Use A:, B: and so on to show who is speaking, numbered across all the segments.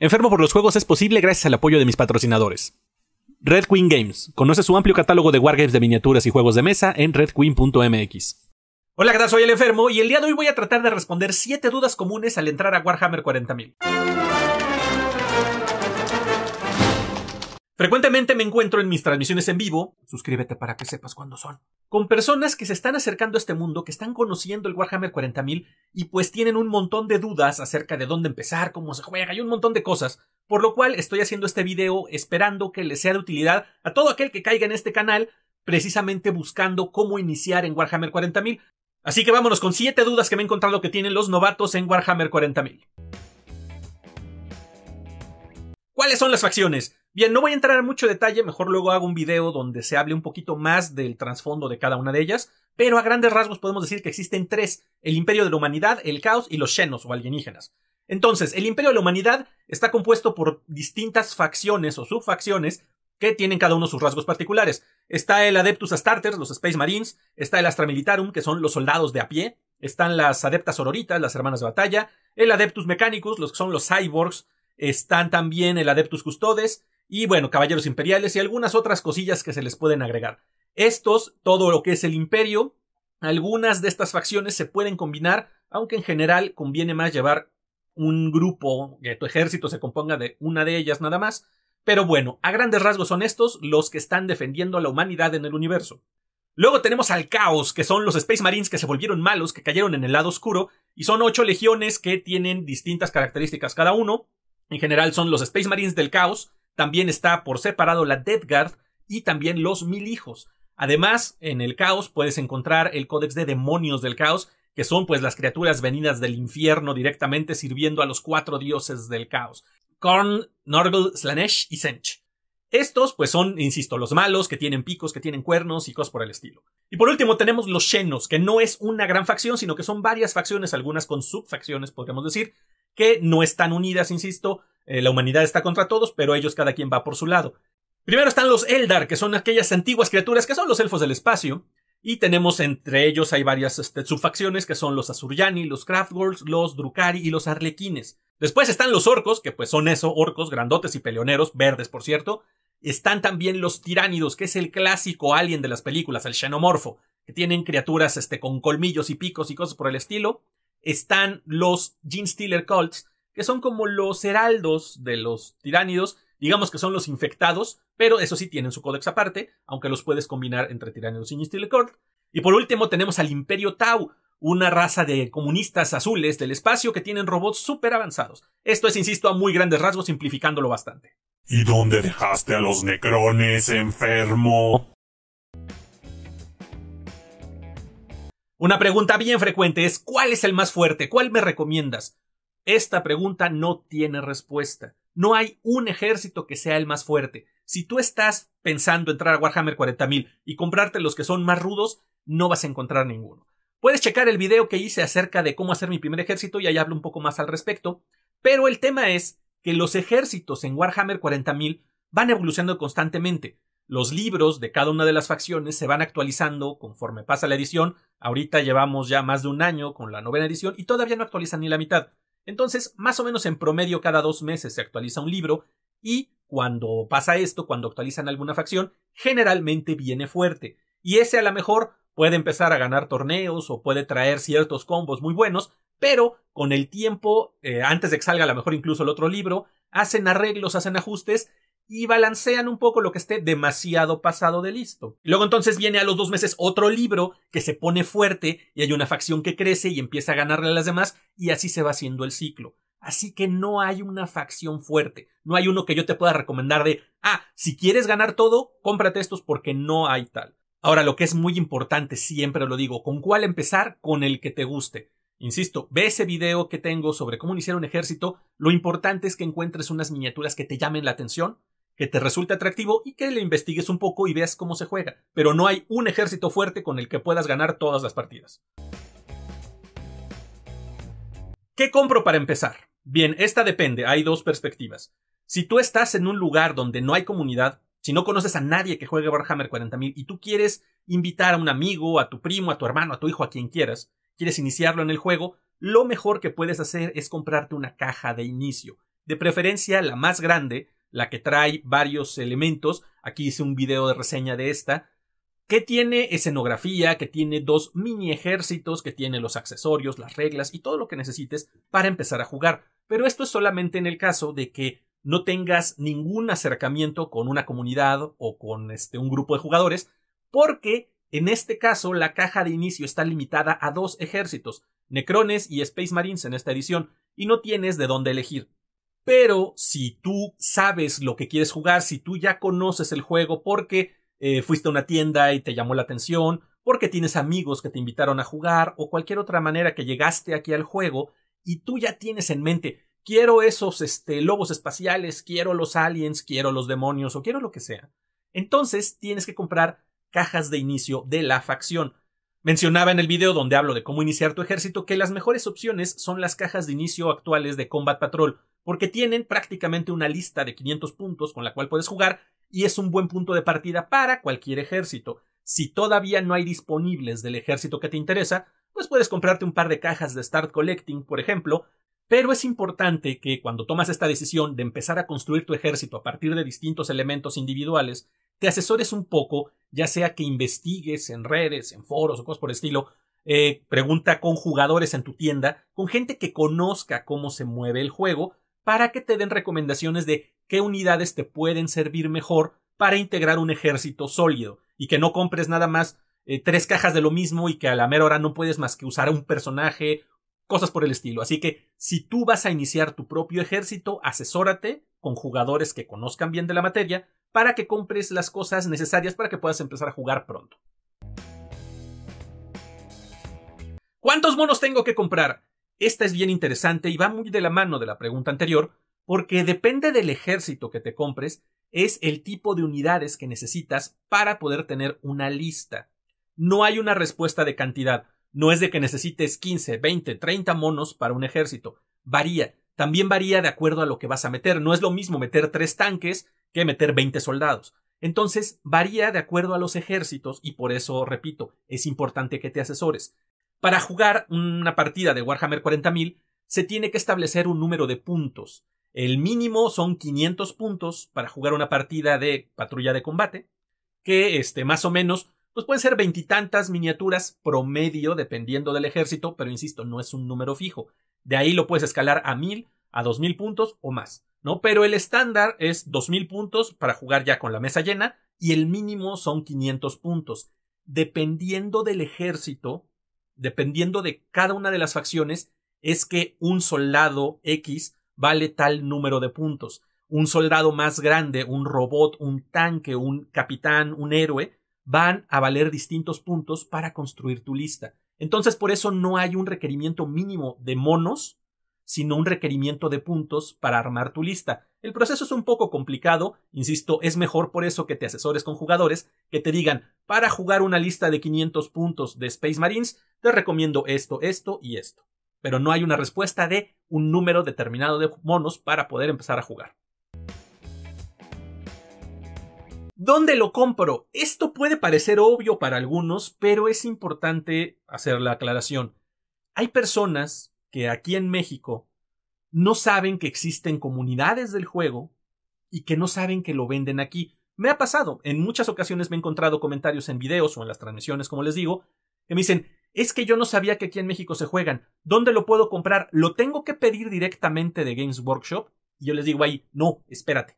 A: Enfermo por los juegos es posible gracias al apoyo de mis patrocinadores. Red Queen Games. Conoce su amplio catálogo de wargames de miniaturas y juegos de mesa en redqueen.mx. Hola, ¿qué tal? Soy el enfermo y el día de hoy voy a tratar de responder 7 dudas comunes al entrar a Warhammer 40.000. Frecuentemente me encuentro en mis transmisiones en vivo, suscríbete para que sepas cuándo son, con personas que se están acercando a este mundo, que están conociendo el Warhammer 40.000 y pues tienen un montón de dudas acerca de dónde empezar, cómo se juega y un montón de cosas, por lo cual estoy haciendo este video esperando que les sea de utilidad a todo aquel que caiga en este canal, precisamente buscando cómo iniciar en Warhammer 40.000. Así que vámonos con 7 dudas que me he encontrado que tienen los novatos en Warhammer 40.000. ¿Cuáles son las facciones? Bien, no voy a entrar en mucho detalle, mejor luego hago un video donde se hable un poquito más del trasfondo de cada una de ellas, pero a grandes rasgos podemos decir que existen tres, el imperio de la humanidad, el caos y los xenos o alienígenas. Entonces, el imperio de la humanidad está compuesto por distintas facciones o subfacciones que tienen cada uno sus rasgos particulares. Está el Adeptus Astartes, los Space Marines, está el Astra Militarum, que son los soldados de a pie, están las Adeptas Sororitas, las hermanas de batalla, el Adeptus Mechanicus, los que son los cyborgs, están también el Adeptus Custodes, y bueno, caballeros imperiales y algunas otras cosillas que se les pueden agregar. Estos, todo lo que es el imperio, algunas de estas facciones se pueden combinar, aunque en general conviene más llevar un grupo, que tu ejército se componga de una de ellas nada más, pero bueno, a grandes rasgos son estos los que están defendiendo a la humanidad en el universo. Luego tenemos al caos, que son los Space Marines que se volvieron malos, que cayeron en el lado oscuro, y son ocho legiones que tienen distintas características cada uno. En general son los Space Marines del caos, también está por separado la Death y también los Mil Hijos. Además, en el caos puedes encontrar el Códex de Demonios del Caos, que son pues las criaturas venidas del infierno directamente sirviendo a los cuatro dioses del caos. Korn, Norgul, Slanesh y Sench. Estos, pues son, insisto, los malos, que tienen picos, que tienen cuernos y cosas por el estilo. Y por último tenemos los Shenos, que no es una gran facción, sino que son varias facciones, algunas con subfacciones, podríamos decir, que no están unidas, insisto, eh, la humanidad está contra todos, pero ellos cada quien va por su lado. Primero están los Eldar, que son aquellas antiguas criaturas que son los elfos del espacio, y tenemos entre ellos hay varias este, subfacciones que son los Azuriani, los Craftworlds, los Drukari y los Arlequines. Después están los orcos, que pues son eso, orcos, grandotes y peleoneros, verdes por cierto. Están también los tiránidos, que es el clásico alien de las películas, el xenomorfo, que tienen criaturas este, con colmillos y picos y cosas por el estilo están los Gene Stealer Cults, que son como los heraldos de los tiránidos, digamos que son los infectados, pero eso sí tienen su códex aparte, aunque los puedes combinar entre tiránidos y Gene Stealer Y por último tenemos al Imperio Tau, una raza de comunistas azules del espacio que tienen robots súper avanzados. Esto es, insisto, a muy grandes rasgos, simplificándolo bastante. ¿Y dónde dejaste a los necrones, enfermo? Una pregunta bien frecuente es ¿cuál es el más fuerte? ¿Cuál me recomiendas? Esta pregunta no tiene respuesta. No hay un ejército que sea el más fuerte. Si tú estás pensando entrar a Warhammer 40.000 y comprarte los que son más rudos, no vas a encontrar ninguno. Puedes checar el video que hice acerca de cómo hacer mi primer ejército y ahí hablo un poco más al respecto, pero el tema es que los ejércitos en Warhammer 40.000 van evolucionando constantemente. Los libros de cada una de las facciones se van actualizando conforme pasa la edición. Ahorita llevamos ya más de un año con la novena edición y todavía no actualizan ni la mitad. Entonces, más o menos en promedio cada dos meses se actualiza un libro y cuando pasa esto, cuando actualizan alguna facción, generalmente viene fuerte. Y ese a lo mejor puede empezar a ganar torneos o puede traer ciertos combos muy buenos, pero con el tiempo, eh, antes de que salga a lo mejor incluso el otro libro, hacen arreglos, hacen ajustes y balancean un poco lo que esté demasiado pasado de listo. luego entonces viene a los dos meses otro libro que se pone fuerte y hay una facción que crece y empieza a ganarle a las demás y así se va haciendo el ciclo. Así que no hay una facción fuerte, no hay uno que yo te pueda recomendar de, ah, si quieres ganar todo, cómprate estos porque no hay tal. Ahora, lo que es muy importante, siempre lo digo, ¿con cuál empezar? Con el que te guste. Insisto, ve ese video que tengo sobre cómo iniciar un ejército, lo importante es que encuentres unas miniaturas que te llamen la atención, que te resulte atractivo y que le investigues un poco y veas cómo se juega, pero no hay un ejército fuerte con el que puedas ganar todas las partidas. ¿Qué compro para empezar? Bien, esta depende, hay dos perspectivas. Si tú estás en un lugar donde no hay comunidad, si no conoces a nadie que juegue Warhammer 40.000 y tú quieres invitar a un amigo, a tu primo, a tu hermano, a tu hijo, a quien quieras, quieres iniciarlo en el juego, lo mejor que puedes hacer es comprarte una caja de inicio, de preferencia la más grande, la que trae varios elementos. Aquí hice un video de reseña de esta. Que tiene escenografía, que tiene dos mini ejércitos, que tiene los accesorios, las reglas y todo lo que necesites para empezar a jugar. Pero esto es solamente en el caso de que no tengas ningún acercamiento con una comunidad o con este, un grupo de jugadores, porque en este caso la caja de inicio está limitada a dos ejércitos, Necrones y Space Marines en esta edición, y no tienes de dónde elegir pero si tú sabes lo que quieres jugar, si tú ya conoces el juego porque eh, fuiste a una tienda y te llamó la atención, porque tienes amigos que te invitaron a jugar o cualquier otra manera que llegaste aquí al juego y tú ya tienes en mente, quiero esos este, lobos espaciales, quiero los aliens, quiero los demonios o quiero lo que sea. Entonces tienes que comprar cajas de inicio de la facción. Mencionaba en el video donde hablo de cómo iniciar tu ejército que las mejores opciones son las cajas de inicio actuales de Combat Patrol, porque tienen prácticamente una lista de 500 puntos con la cual puedes jugar y es un buen punto de partida para cualquier ejército. Si todavía no hay disponibles del ejército que te interesa, pues puedes comprarte un par de cajas de Start Collecting, por ejemplo, pero es importante que cuando tomas esta decisión de empezar a construir tu ejército a partir de distintos elementos individuales, te asesores un poco, ya sea que investigues en redes, en foros o cosas por el estilo, eh, pregunta con jugadores en tu tienda, con gente que conozca cómo se mueve el juego, para que te den recomendaciones de qué unidades te pueden servir mejor para integrar un ejército sólido y que no compres nada más eh, tres cajas de lo mismo y que a la mera hora no puedes más que usar un personaje cosas por el estilo. Así que si tú vas a iniciar tu propio ejército, asesórate con jugadores que conozcan bien de la materia para que compres las cosas necesarias para que puedas empezar a jugar pronto. ¿Cuántos monos tengo que comprar? Esta es bien interesante y va muy de la mano de la pregunta anterior, porque depende del ejército que te compres, es el tipo de unidades que necesitas para poder tener una lista. No hay una respuesta de cantidad. No es de que necesites 15, 20, 30 monos para un ejército. Varía. También varía de acuerdo a lo que vas a meter. No es lo mismo meter tres tanques que meter 20 soldados. Entonces, varía de acuerdo a los ejércitos y por eso, repito, es importante que te asesores. Para jugar una partida de Warhammer 40.000, se tiene que establecer un número de puntos. El mínimo son 500 puntos para jugar una partida de patrulla de combate, que este, más o menos pues pueden ser veintitantas miniaturas promedio, dependiendo del ejército, pero insisto, no es un número fijo. De ahí lo puedes escalar a mil, a dos mil puntos o más, ¿no? Pero el estándar es dos mil puntos para jugar ya con la mesa llena y el mínimo son 500 puntos. Dependiendo del ejército, dependiendo de cada una de las facciones, es que un soldado X vale tal número de puntos. Un soldado más grande, un robot, un tanque, un capitán, un héroe, van a valer distintos puntos para construir tu lista. Entonces, por eso no hay un requerimiento mínimo de monos, sino un requerimiento de puntos para armar tu lista. El proceso es un poco complicado, insisto, es mejor por eso que te asesores con jugadores que te digan, para jugar una lista de 500 puntos de Space Marines, te recomiendo esto, esto y esto. Pero no hay una respuesta de un número determinado de monos para poder empezar a jugar. ¿Dónde lo compro? Esto puede parecer obvio para algunos, pero es importante hacer la aclaración. Hay personas que aquí en México no saben que existen comunidades del juego y que no saben que lo venden aquí. Me ha pasado, en muchas ocasiones me he encontrado comentarios en videos o en las transmisiones, como les digo, que me dicen, es que yo no sabía que aquí en México se juegan, ¿dónde lo puedo comprar? ¿Lo tengo que pedir directamente de Games Workshop? Y yo les digo ahí, no, espérate,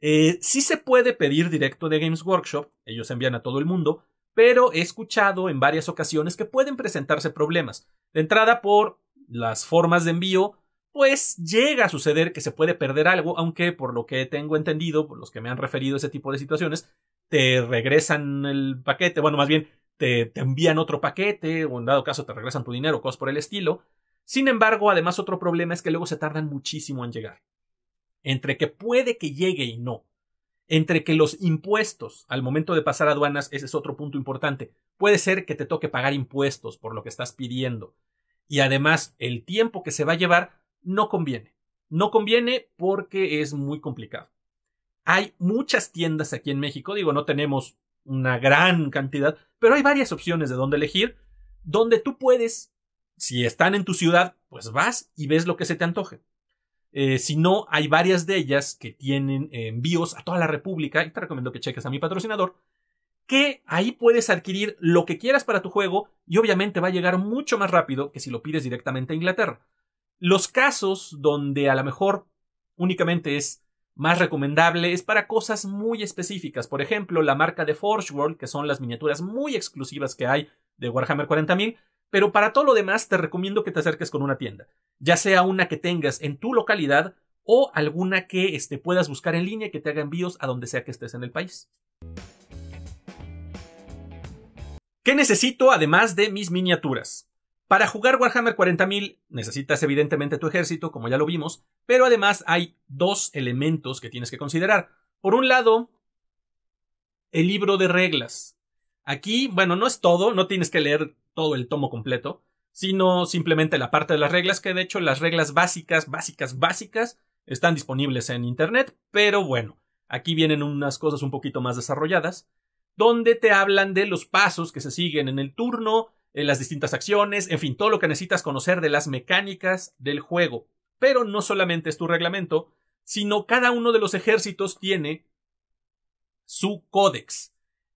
A: eh, sí se puede pedir directo de Games Workshop, ellos envían a todo el mundo, pero he escuchado en varias ocasiones que pueden presentarse problemas. De entrada, por las formas de envío, pues llega a suceder que se puede perder algo, aunque por lo que tengo entendido, por los que me han referido ese tipo de situaciones, te regresan el paquete, bueno, más bien te, te envían otro paquete, o en dado caso te regresan tu dinero, cosas por el estilo. Sin embargo, además otro problema es que luego se tardan muchísimo en llegar entre que puede que llegue y no, entre que los impuestos al momento de pasar aduanas, ese es otro punto importante, puede ser que te toque pagar impuestos por lo que estás pidiendo. Y además, el tiempo que se va a llevar no conviene. No conviene porque es muy complicado. Hay muchas tiendas aquí en México, digo, no tenemos una gran cantidad, pero hay varias opciones de dónde elegir, donde tú puedes, si están en tu ciudad, pues vas y ves lo que se te antoje. Eh, si no, hay varias de ellas que tienen eh, envíos a toda la República, y te recomiendo que cheques a mi patrocinador, que ahí puedes adquirir lo que quieras para tu juego y obviamente va a llegar mucho más rápido que si lo pides directamente a Inglaterra. Los casos donde a lo mejor únicamente es más recomendable es para cosas muy específicas. Por ejemplo, la marca de Forge World, que son las miniaturas muy exclusivas que hay de Warhammer 40.000, pero para todo lo demás te recomiendo que te acerques con una tienda, ya sea una que tengas en tu localidad o alguna que este, puedas buscar en línea que te haga envíos a donde sea que estés en el país. ¿Qué necesito además de mis miniaturas? Para jugar Warhammer 40.000 necesitas evidentemente tu ejército, como ya lo vimos, pero además hay dos elementos que tienes que considerar. Por un lado, el libro de reglas. Aquí, bueno, no es todo, no tienes que leer todo el tomo completo, sino simplemente la parte de las reglas, que de hecho las reglas básicas, básicas, básicas, están disponibles en Internet, pero bueno, aquí vienen unas cosas un poquito más desarrolladas, donde te hablan de los pasos que se siguen en el turno, en las distintas acciones, en fin, todo lo que necesitas conocer de las mecánicas del juego. Pero no solamente es tu reglamento, sino cada uno de los ejércitos tiene su códex.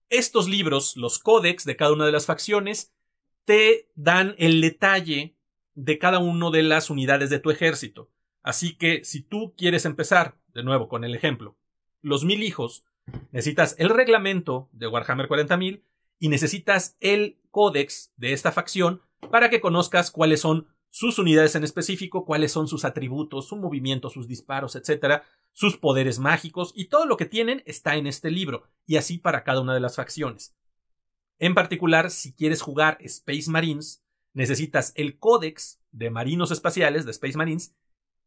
A: Estos libros, los códex de cada una de las facciones, te dan el detalle de cada una de las unidades de tu ejército. Así que si tú quieres empezar, de nuevo con el ejemplo, los mil hijos, necesitas el reglamento de Warhammer 40.000 y necesitas el códex de esta facción para que conozcas cuáles son sus unidades en específico, cuáles son sus atributos, su movimiento, sus disparos, etcétera, sus poderes mágicos y todo lo que tienen está en este libro y así para cada una de las facciones. En particular, si quieres jugar Space Marines, necesitas el códex de marinos espaciales, de Space Marines,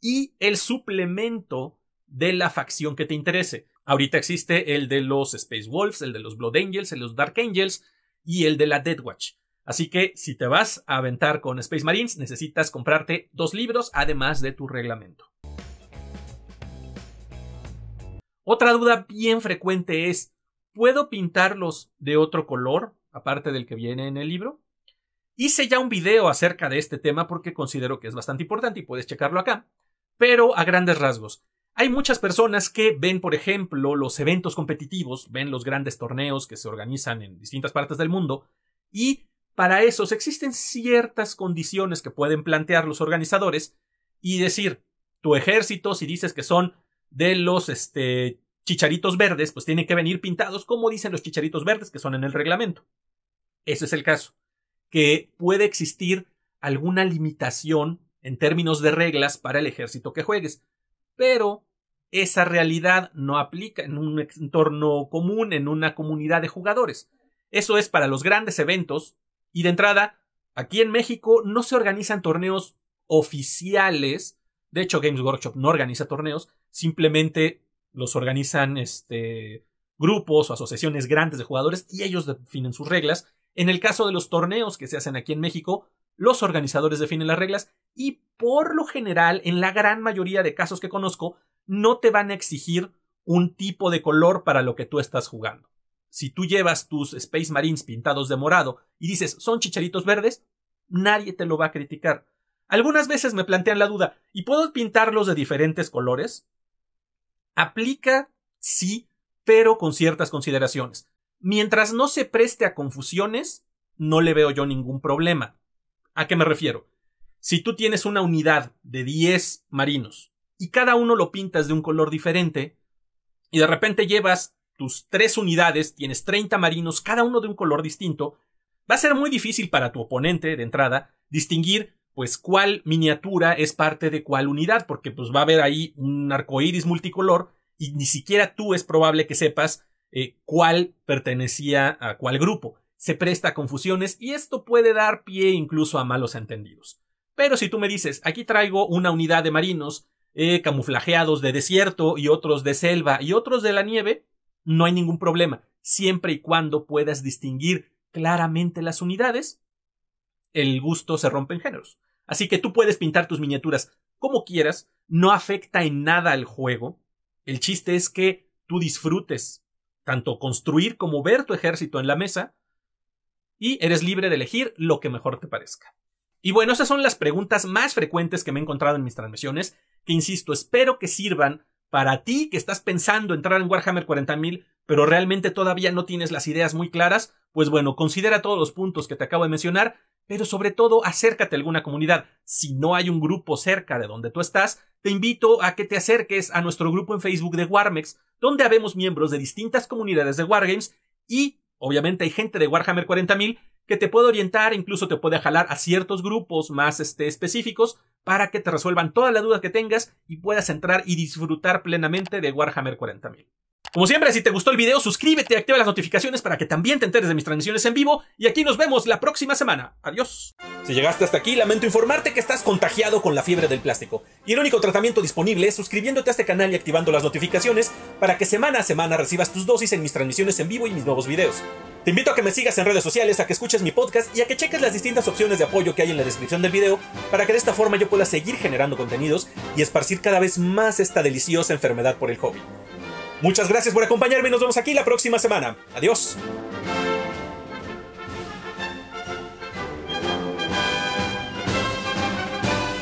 A: y el suplemento de la facción que te interese. Ahorita existe el de los Space Wolves, el de los Blood Angels, el de los Dark Angels y el de la Dead Watch. Así que si te vas a aventar con Space Marines, necesitas comprarte dos libros además de tu reglamento. Otra duda bien frecuente es, ¿puedo pintarlos de otro color? aparte del que viene en el libro. Hice ya un video acerca de este tema porque considero que es bastante importante y puedes checarlo acá. Pero a grandes rasgos, hay muchas personas que ven, por ejemplo, los eventos competitivos, ven los grandes torneos que se organizan en distintas partes del mundo y para esos existen ciertas condiciones que pueden plantear los organizadores y decir, tu ejército, si dices que son de los este, chicharitos verdes, pues tienen que venir pintados como dicen los chicharitos verdes que son en el reglamento. Ese es el caso. Que puede existir alguna limitación en términos de reglas para el ejército que juegues. Pero esa realidad no aplica en un entorno común, en una comunidad de jugadores. Eso es para los grandes eventos. Y de entrada, aquí en México no se organizan torneos oficiales. De hecho, Games Workshop no organiza torneos. Simplemente los organizan este, grupos o asociaciones grandes de jugadores y ellos definen sus reglas en el caso de los torneos que se hacen aquí en México, los organizadores definen las reglas y por lo general, en la gran mayoría de casos que conozco, no te van a exigir un tipo de color para lo que tú estás jugando. Si tú llevas tus Space Marines pintados de morado y dices son chicharitos verdes, nadie te lo va a criticar. Algunas veces me plantean la duda, ¿y puedo pintarlos de diferentes colores? Aplica, sí, pero con ciertas consideraciones. Mientras no se preste a confusiones, no le veo yo ningún problema. ¿A qué me refiero? Si tú tienes una unidad de 10 marinos y cada uno lo pintas de un color diferente, y de repente llevas tus tres unidades, tienes 30 marinos, cada uno de un color distinto, va a ser muy difícil para tu oponente de entrada distinguir pues cuál miniatura es parte de cuál unidad, porque pues va a haber ahí un arcoíris multicolor y ni siquiera tú es probable que sepas eh, cuál pertenecía a cuál grupo. Se presta a confusiones y esto puede dar pie incluso a malos entendidos. Pero si tú me dices, aquí traigo una unidad de marinos eh, camuflajeados de desierto y otros de selva y otros de la nieve, no hay ningún problema, siempre y cuando puedas distinguir claramente las unidades, el gusto se rompe en géneros. Así que tú puedes pintar tus miniaturas como quieras, no afecta en nada al juego. El chiste es que tú disfrutes tanto construir como ver tu ejército en la mesa y eres libre de elegir lo que mejor te parezca. Y bueno, esas son las preguntas más frecuentes que me he encontrado en mis transmisiones, que insisto, espero que sirvan para ti que estás pensando entrar en Warhammer 40.000, pero realmente todavía no tienes las ideas muy claras, pues bueno, considera todos los puntos que te acabo de mencionar pero sobre todo acércate a alguna comunidad. Si no hay un grupo cerca de donde tú estás, te invito a que te acerques a nuestro grupo en Facebook de Warmex, donde habemos miembros de distintas comunidades de Wargames y, obviamente, hay gente de Warhammer 40.000 que te puede orientar, incluso te puede jalar a ciertos grupos más este, específicos para que te resuelvan todas las dudas que tengas y puedas entrar y disfrutar plenamente de Warhammer 40.000. Como siempre, si te gustó el video, suscríbete y activa las notificaciones para que también te enteres de mis transmisiones en vivo. Y aquí nos vemos la próxima semana. Adiós. Si llegaste hasta aquí, lamento informarte que estás contagiado con la fiebre del plástico. Y el único tratamiento disponible es suscribiéndote a este canal y activando las notificaciones para que semana a semana recibas tus dosis en mis transmisiones en vivo y mis nuevos videos. Te invito a que me sigas en redes sociales, a que escuches mi podcast y a que cheques las distintas opciones de apoyo que hay en la descripción del video para que de esta forma yo a seguir generando contenidos y esparcir cada vez más esta deliciosa enfermedad por el hobby. Muchas gracias por acompañarme y nos vemos aquí la próxima semana. Adiós.